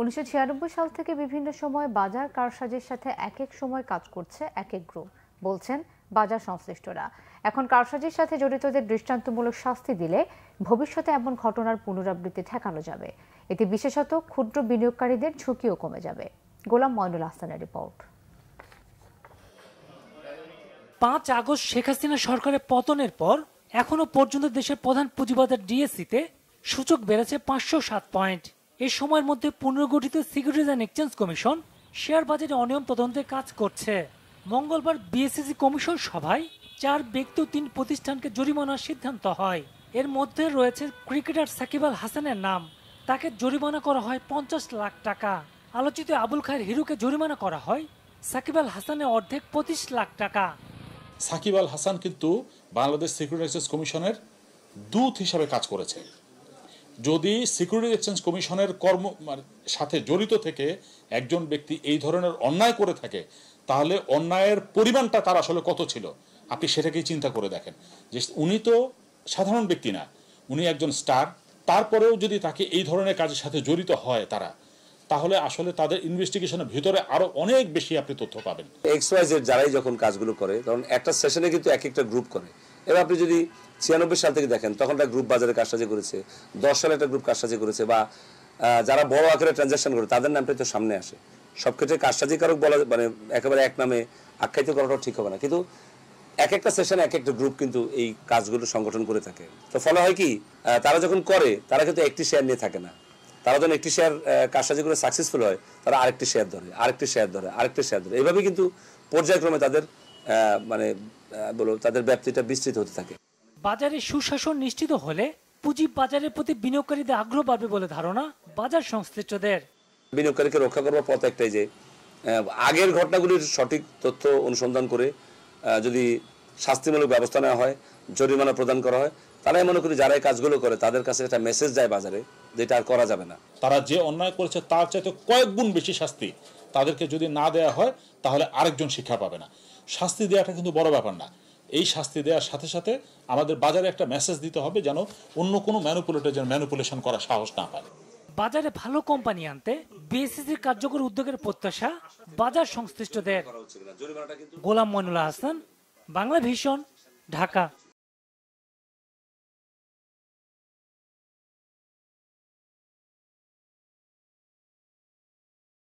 উনিশশো সাল থেকে বিভিন্ন সময় বাজার কারসাজের সাথে এক এক সময় কাজ করছে এক এক গ্রুপ বলছেন বাজার সংশ্লিষ্টরা এখন কারসাজের সাথে জড়িতদের দৃষ্টান্তমূলক শাস্তি দিলে ভবিষ্যতে এমন ঘটনার পুনরাবৃত্তি ঠেকানো যাবে এতে বিশেষত ক্ষুদ্র বিনিয়োগকারীদের ঝুঁকিও কমে যাবে গোলাম ময়নুল আহসানের রিপোর্ট পাঁচ আগস্ট শেখ হাসিনা সরকারের পতনের পর এখনো পর্যন্ত দেশের প্রধান পুঁজিবাজার ডিএসসিতে সূচক বেড়েছে পাঁচশো সাত পয়েন্ট এই সময়ের মধ্যে পুনর্গঠিত securities and exchange commission share বাজারে অনিয়ম তদন্তের কাজ করছে মঙ্গলবার বিএসসিসি কমিশন সভায় চার ব্যক্তি তিন প্রতিষ্ঠানকে জরিমানার সিদ্ধান্ত হয় এর মধ্যে রয়েছে ক্রিকেটার সাকিব আল হাসানের নাম তাকে জরিমানা করা হয় পঞ্চাশ লাখ টাকা আলোচিত আবুল খায়ের হিরুকে জরিমানা করা হয় সাকিব আল হাসানের অর্ধেক পঁচিশ লাখ টাকা সাকিব আল হাসান কিন্তু বাংলাদেশ সিকিউরিটি কমিশনের দূত হিসাবে কাজ করেছে যদি সিকিউরিটি এক্সচেঞ্জ কমিশনের কর্ম মানে, সাথে জড়িত থেকে একজন ব্যক্তি এই ধরনের অন্যায় করে থাকে তাহলে অন্যায়ের পরিমাণটা তার আসলে কত ছিল আপনি সেটাকেই চিন্তা করে দেখেন যে উনি তো সাধারণ ব্যক্তি না উনি একজন স্টার তারপরেও যদি তাকে এই ধরনের কাজের সাথে জড়িত হয় তারা তাহলে আসলে তাদের ইনভেস্টিগেশনের ভিতরে আরো অনেক বেশি আপনি তথ্য পাবেন এক্সওয়াইজের যারাই যখন কাজগুলো করে কারণ একটা সেশনে কিন্তু এক একটা গ্রুপ করে এবার আপনি যদি ছিয়ানব্বই সাল থেকে দেখেন তখন একটা গ্রুপ বাজারে কাজসাজি করেছে দশ সালে একটা গ্রুপ কাজসাজি করেছে বা যারা বড় আকারে ট্রানজাকশন করে তাদের নামটাই তো সামনে আসে সব ক্ষেত্রে কারক বলা মানে একেবারে এক নামে আখ্যায়িত করাটাও ঠিক হবে না কিন্তু এক একটা সেশনে এক একটা গ্রুপ কিন্তু এই কাজগুলো সংগঠন করে থাকে তো ফলে হয় কি তারা যখন করে তারা কিন্তু একটি শেয়ার নিয়ে থাকে না তারা যখন একটি শেয়ার করে সাকসেসফুল হয় তারা আরেকটি শেয়ার ধরে আরেকটি শেয়ার ধরে আরেকটি শেয়ার ধরে এভাবে কিন্তু পর্যায়ক্রমে তাদের মানে তাদের ব্যাপ্তিটা বিস্তৃত হতে থাকে বাজারে সুশাসন নিশ্চিত হলে পুঁজি বাজারের প্রতি বিনিয়োগকারীদের আগ্রহ বাড়বে বলে ধারণা বাজার সংশ্লিষ্টদের বিনিয়োগকারীকে রক্ষা করবার পথ একটাই যে আগের ঘটনাগুলির সঠিক তথ্য অনুসন্ধান করে যদি শাস্তিমূলক ব্যবস্থা নেওয়া হয় জরিমানা প্রদান করা হয় তারাই মনে করি যারা এই কাজগুলো করে তাদের কাছে একটা মেসেজ যায় বাজারে যেটা আর করা যাবে না তারা যে অন্যায় করেছে তার চাইতে কয়েক গুণ বেশি শাস্তি তাদেরকে যদি না দেয়া হয় তাহলে আরেকজন শিক্ষা পাবে না শাস্তি দেওয়াটা কিন্তু বড় ব্যাপার না এই শাস্তি দেওয়ার সাথে সাথে আমাদের বাজারে একটা মেসেজ দিতে হবে যেন অন্য কোনো ম্যানুপুলেটর যেন ম্যানুপুলেশন করার সাহস না পায় বাজারে ভালো কোম্পানি আনতে বিএসসিসির কার্যকর উদ্যোগের প্রত্যাশা বাজার সংশ্লিষ্টদের গোলাম মনুল্লাহ হাসান বাংলা ভিশন ঢাকা